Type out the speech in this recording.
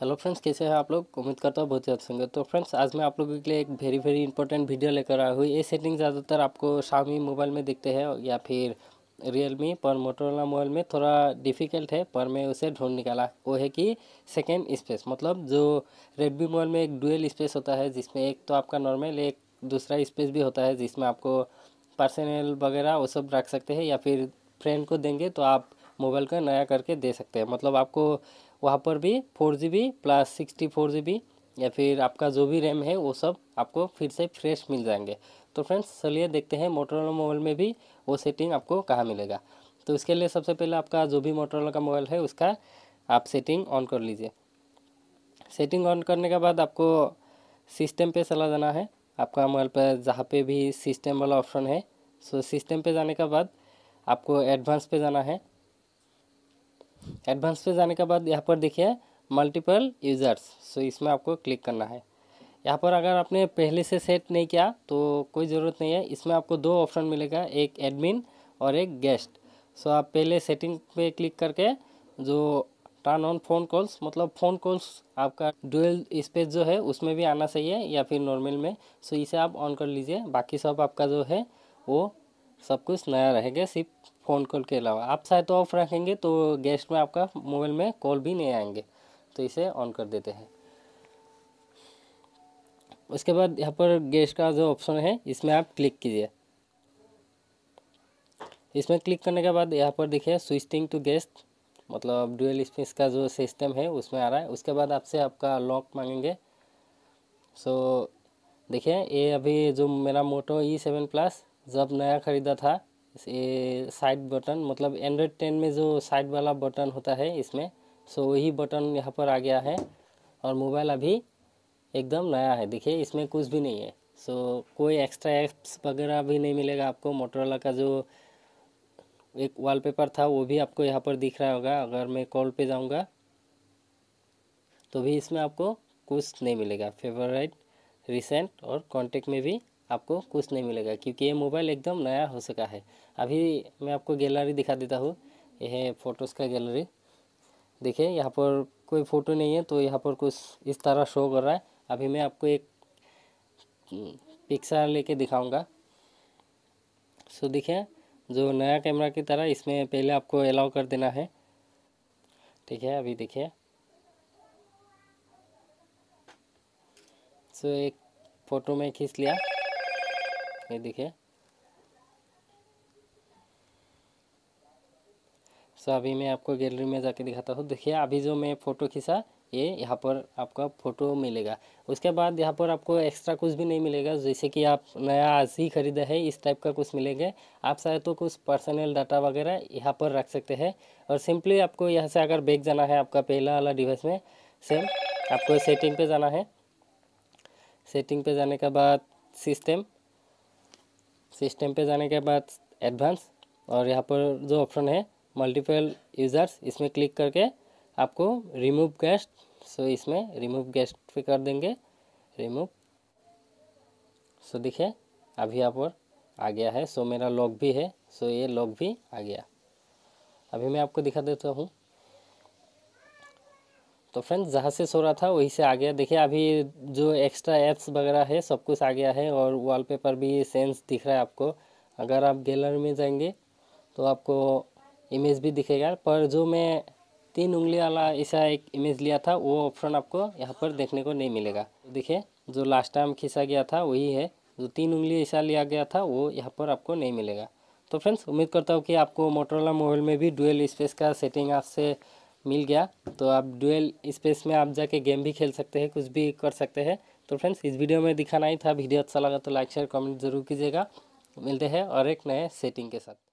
hello friends कैसे हैं आप लोग उम्मीद करता हूँ बहुत ही अच्छे होंगे तो फ्रेंड्स आज मैं आप लोगों के लिए एक वेरी वेरी इंपॉर्टेंट वीडियो लेकर आया हूँ ये सेटिंग ज़्यादातर आपको शामी मोबाइल में दिखते हैं या फिर रियल मी पर मोटोरोला मोबाइल में थोड़ा डिफ़िकल्ट है पर मैं उसे ढूंढ निकाला वो है कि सेकेंड स्पेस मतलब जो रेडमी मोबाइल में एक डुअल स्पेस होता है जिसमें एक तो आपका नॉर्मल एक दूसरा स्पेस भी होता है जिसमें आपको पर्सनल वगैरह वो सब रख सकते हैं या फिर फ्रेंड को देंगे तो आप मोबाइल का नया करके दे सकते हैं मतलब आपको वहाँ पर भी four G B plus sixty four G B या फिर आपका जो भी रैम है वो सब आपको फिर से फ्रेश मिल जाएंगे तो फ्रेंड्स चलिए देखते हैं मोटरोला मोबाइल में भी वो सेटिंग आपको कहाँ मिलेगा तो इसके लिए सबसे पहले आपका जो भी मोटरोला का मोबाइल है उसका आप सेटिंग ऑन कर लीजिए सेटिंग ऑन करने के बाद आपको सिस्टम पे चला जाना है आपका मोबाइल पर जहाँ पे भी सिस्टम वाला ऑप्शन है सो सिस्टम पे जाने के बाद आपको एडवांस पे जाना है एडवांस पे जाने के बाद यहाँ पर देखिए मल्टीपल यूज़र्स सो इसमें आपको क्लिक करना है यहाँ पर अगर आपने पहले से सेट नहीं किया तो कोई ज़रूरत नहीं है इसमें आपको दो ऑप्शन मिलेगा एक एडमिन और एक गेस्ट सो आप पहले सेटिंग पे क्लिक करके जो टर्न ऑन फ़ोन कॉल्स मतलब फ़ोन कॉल्स आपका डुअल स्पेस जो है उसमें भी आना चाहिए या फिर नॉर्मल में सो इसे आप ऑन कर लीजिए बाकी सब आपका जो है वो सब कुछ नया रहेगा सिर्फ फ़ोन कॉल के अलावा आप शायद तो ऑफ़ रखेंगे तो गेस्ट में आपका मोबाइल में कॉल भी नहीं आएंगे तो इसे ऑन कर देते हैं उसके बाद यहाँ पर गेस्ट का जो ऑप्शन है इसमें आप क्लिक कीजिए इसमें क्लिक करने के बाद यहाँ पर देखिए स्विचिंग टू गेस्ट मतलब डुअल स्पेस का जो सिस्टम है उसमें आ रहा है उसके बाद आपसे आपका लॉक मांगेंगे सो देखिए ये अभी जो मेरा मोटो ई सेवन प्लस जब नया ख़रीदा था साइड बटन मतलब एंड्रॉयड टेन में जो साइड वाला बटन होता है इसमें सो वही बटन यहाँ पर आ गया है और मोबाइल अभी एकदम नया है देखिए इसमें कुछ भी नहीं है सो कोई एक्स्ट्रा एप्स वगैरह भी नहीं मिलेगा आपको मोटरोला का जो एक वॉलपेपर था वो भी आपको यहाँ पर दिख रहा होगा अगर मैं कॉल पे जाऊँगा तो भी इसमें आपको कुछ नहीं मिलेगा फेवरेट रिसेंट और कॉन्टेक्ट में भी आपको कुछ नहीं मिलेगा क्योंकि ये मोबाइल एकदम नया हो सका है अभी मैं आपको गैलरी दिखा देता हूँ यह फ़ोटोज़ का गैलरी देखिए यहाँ पर कोई फ़ोटो नहीं है तो यहाँ पर कुछ इस तरह शो कर रहा है अभी मैं आपको एक पिक्चर हम्म, लेके दिखाऊंगा सो देखिए जो नया कैमरा की तरह इसमें पहले आपको अलाउ कर देना है ठीक है अभी देखिए सो एक फ़ोटो में खींच लिया ये देखिए सो अभी मैं आपको गैलरी में जाके दिखाता हूँ देखिए अभी जो मैं फ़ोटो खींचा ये यहाँ पर आपका फ़ोटो मिलेगा उसके बाद यहाँ पर आपको एक्स्ट्रा कुछ भी नहीं मिलेगा जैसे कि आप नया आज ही ख़रीदा है इस टाइप का कुछ मिलेगा आप चाहे तो कुछ पर्सनल डाटा वगैरह यहाँ पर रख सकते हैं और सिंपली आपको यहाँ से अगर बैग जाना है आपका पहला वाला डिवाइस में सेम आपको सेटिंग पे जाना है सेटिंग पे जाने के बाद सिस्टम सिस्टम पे जाने के बाद एडवांस और यहाँ पर जो ऑप्शन है मल्टीपल यूज़र्स इसमें क्लिक करके आपको रिमूव गेस्ट सो इसमें रिमूव गेस्ट पे कर देंगे रिमूव सो देखिए अभी यहाँ पर आ गया है सो मेरा लॉक भी है सो ये लॉक भी आ गया अभी मैं आपको दिखा देता हूँ तो फ्रेंड्स जहाँ से सो रहा था वहीं से आ गया देखिए अभी जो एक्स्ट्रा एप्स वगैरह है सब कुछ आ गया है और वॉलपेपर भी सेंस दिख रहा है आपको अगर आप गैलरी में जाएंगे तो आपको इमेज भी दिखेगा पर जो मैं तीन उंगली वाला ऐसा एक इमेज लिया था वो ऑप्शन आपको यहाँ पर देखने को नहीं मिलेगा देखिए जो लास्ट टाइम खींचा गया था वही है जो तीन उंगली ऐसा लिया गया था वो यहाँ पर आपको नहीं मिलेगा तो फ्रेंड्स उम्मीद करता हूँ कि आपको मोटरोला मोबाइल में भी डुअल स्पेस का सेटिंग आपसे मिल गया तो आप डुअल स्पेस में आप जाके गेम भी खेल सकते हैं कुछ भी कर सकते हैं तो फ्रेंड्स इस वीडियो में दिखाना ही था वीडियो अच्छा लगा तो लाइक शेयर कमेंट जरूर कीजिएगा मिलते हैं और एक नए सेटिंग के साथ